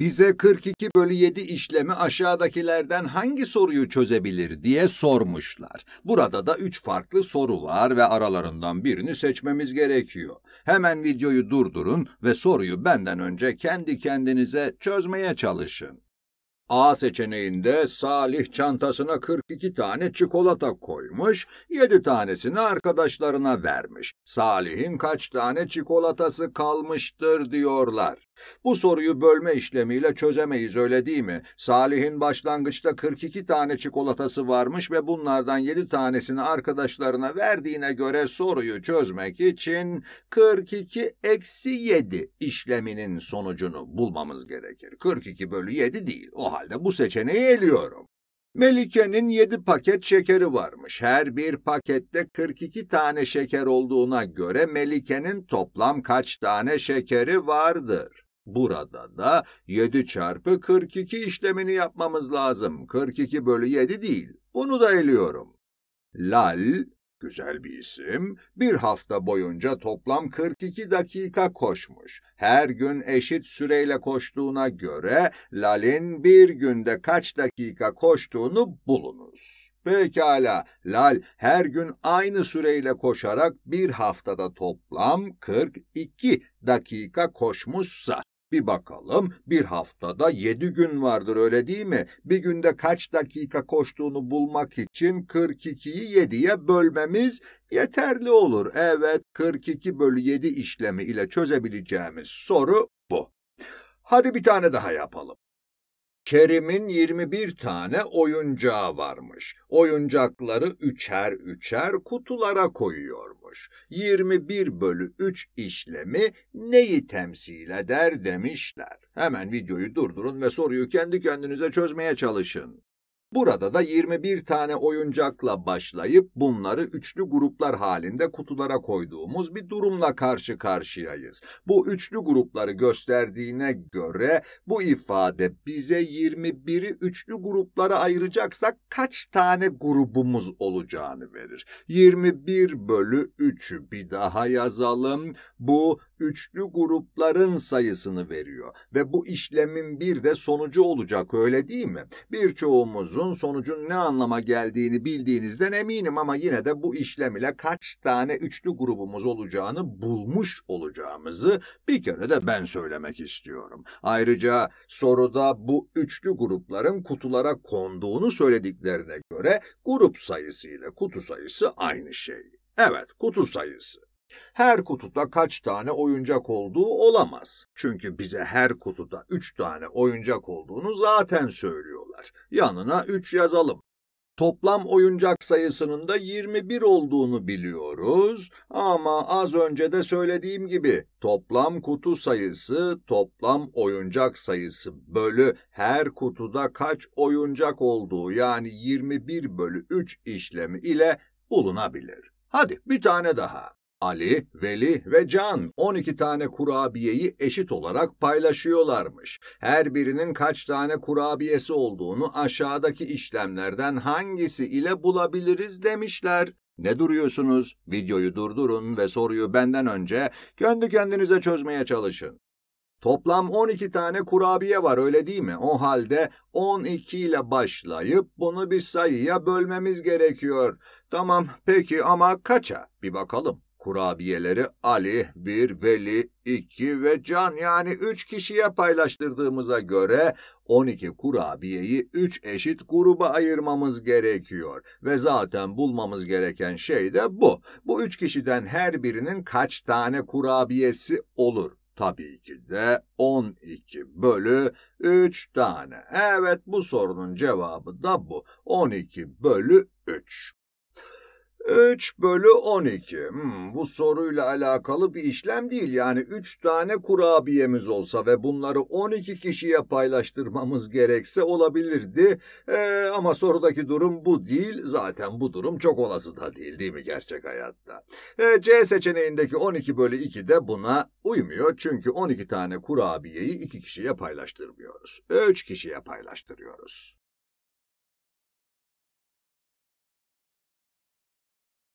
bize 42 bölü 7 işlemi aşağıdakilerden hangi soruyu çözebilir diye sormuşlar. Burada da 3 farklı soru var ve aralarından birini seçmemiz gerekiyor. Hemen videoyu durdurun ve soruyu benden önce kendi kendinize çözmeye çalışın. A seçeneğinde Salih çantasına 42 tane çikolata koymuş, 7 tanesini arkadaşlarına vermiş. Salih'in kaç tane çikolatası kalmıştır diyorlar. Bu soruyu bölme işlemiyle çözemeyiz öyle değil mi? Salih'in başlangıçta 42 tane çikolatası varmış ve bunlardan 7 tanesini arkadaşlarına verdiğine göre soruyu çözmek için 42 eksi 7 işleminin sonucunu bulmamız gerekir. 42 bölü 7 değil. O halde bu seçeneği eliyorum. Melike'nin 7 paket şekeri varmış. Her bir pakette 42 tane şeker olduğuna göre Melike'nin toplam kaç tane şekeri vardır? Burada da 7 çarpı 42 işlemini yapmamız lazım. 42 bölü 7 değil. Bunu da eliyorum. Lal, güzel bir isim, bir hafta boyunca toplam 42 dakika koşmuş. Her gün eşit süreyle koştuğuna göre Lal'in bir günde kaç dakika koştuğunu bulunuz. Pekala, Lal her gün aynı süreyle koşarak bir haftada toplam 42 dakika koşmuşsa bir bakalım bir haftada yedi gün vardır öyle değil mi? Bir günde kaç dakika koştuğunu bulmak için 42'yi 7'ye bölmemiz yeterli olur. Evet 42 bölü 7 işlemi ile çözebileceğimiz soru bu. Hadi bir tane daha yapalım. Kerim'in 21 tane oyuncağı varmış. Oyuncakları üçer üçer kutulara koyuyormuş. 21 bölü 3 işlemi neyi temsil eder demişler. Hemen videoyu durdurun ve soruyu kendi kendinize çözmeye çalışın. Burada da 21 tane oyuncakla başlayıp bunları üçlü gruplar halinde kutulara koyduğumuz bir durumla karşı karşıyayız. Bu üçlü grupları gösterdiğine göre bu ifade bize 21'i üçlü gruplara ayıracaksak kaç tane grubumuz olacağını verir. 21 bölü 3'ü bir daha yazalım. Bu üçlü grupların sayısını veriyor ve bu işlemin bir de sonucu olacak öyle değil mi? Birçoğumuzun sonucun ne anlama geldiğini bildiğinizden eminim ama yine de bu işlem ile kaç tane üçlü grubumuz olacağını bulmuş olacağımızı bir kere de ben söylemek istiyorum. Ayrıca soruda bu üçlü grupların kutulara konduğunu söylediklerine göre grup sayısı ile kutu sayısı aynı şey. Evet, kutu sayısı. Her kutuda kaç tane oyuncak olduğu olamaz. Çünkü bize her kutuda 3 tane oyuncak olduğunu zaten söylüyorlar. Yanına 3 yazalım. Toplam oyuncak sayısının da 21 olduğunu biliyoruz ama az önce de söylediğim gibi toplam kutu sayısı toplam oyuncak sayısı bölü her kutuda kaç oyuncak olduğu yani 21 bölü 3 işlemi ile bulunabilir. Hadi bir tane daha. Ali, Veli ve Can 12 tane kurabiyeyi eşit olarak paylaşıyorlarmış. Her birinin kaç tane kurabiyesi olduğunu aşağıdaki işlemlerden hangisi ile bulabiliriz demişler. Ne duruyorsunuz? Videoyu durdurun ve soruyu benden önce kendi kendinize çözmeye çalışın. Toplam 12 tane kurabiye var öyle değil mi? O halde 12 ile başlayıp bunu bir sayıya bölmemiz gerekiyor. Tamam peki ama kaça? Bir bakalım kurabiyeleri Ali, bir, Veli, iki ve Can yani üç kişiye paylaştırdığımıza göre 12 kurabiyeyi üç eşit gruba ayırmamız gerekiyor. Ve zaten bulmamız gereken şey de bu. Bu üç kişiden her birinin kaç tane kurabiyesi olur? Tabii ki de 12 bölü 3 tane. Evet bu sorunun cevabı da bu. 12 bölü 3. 3 bölü 12. Hmm, bu soruyla alakalı bir işlem değil. Yani 3 tane kurabiyemiz olsa ve bunları 12 kişiye paylaştırmamız gerekse olabilirdi. Ee, ama sorudaki durum bu değil. Zaten bu durum çok olası da değil değil mi gerçek hayatta? Ee, C seçeneğindeki 12 bölü 2 de buna uymuyor. Çünkü 12 tane kurabiyeyi 2 kişiye paylaştırmıyoruz. 3 kişiye paylaştırıyoruz.